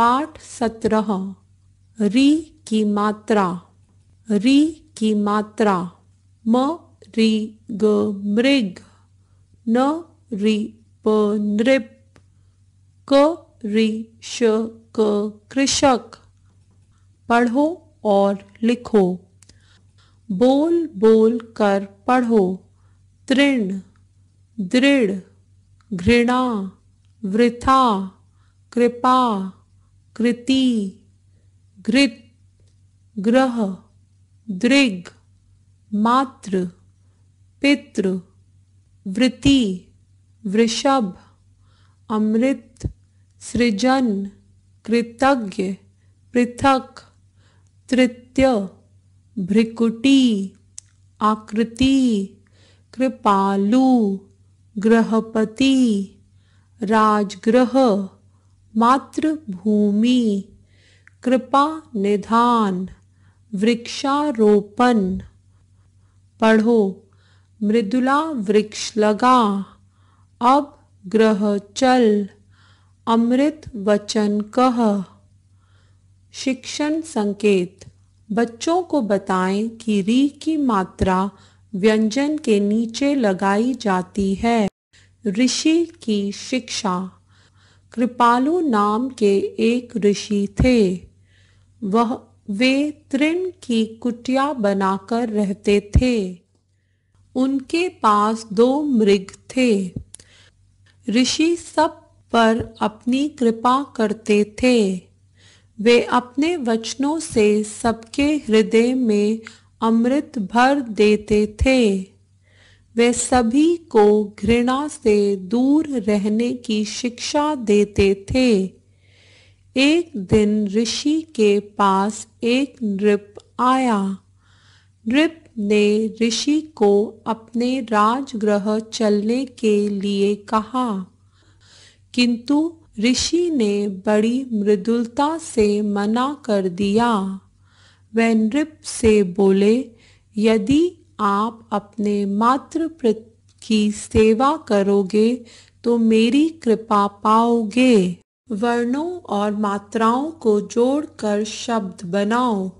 पाठ सत्रह री की मात्रा री की मात्रा म री ग मृग न री प नृप क री श क कृषक पढ़ो और लिखो बोल बोल कर पढ़ो तृण दृढ़ घृणा वृथा कृपा कृति घृत ग्रह दृग मात्र पितृ वृति वृषभ अमृत सृजन कृतज्ञ पृथक तृतीय भ्रिकुटी आकृति कृपालु ग्रहपति राजग्रह मातृभूमि कृपा निधान वृक्षारोपण पढ़ो मृदुला वृक्ष लगा अब ग्रह चल अमृत वचन कह शिक्षण संकेत बच्चों को बताएं कि री की मात्रा व्यंजन के नीचे लगाई जाती है ऋषि की शिक्षा कृपालु नाम के एक ऋषि थे वह वे तृण की कुटिया बनाकर रहते थे उनके पास दो मृग थे ऋषि सब पर अपनी कृपा करते थे वे अपने वचनों से सबके हृदय में अमृत भर देते थे वे सभी को घृणा से दूर रहने की शिक्षा देते थे एक दिन ऋषि के पास एक नृप आया नृप ने ऋषि को अपने राजग्रह चलने के लिए कहा किंतु ऋषि ने बड़ी मृदुलता से मना कर दिया वह नृप से बोले यदि आप अपने मातृ की सेवा करोगे तो मेरी कृपा पाओगे वर्णों और मात्राओं को जोड़कर शब्द बनाओ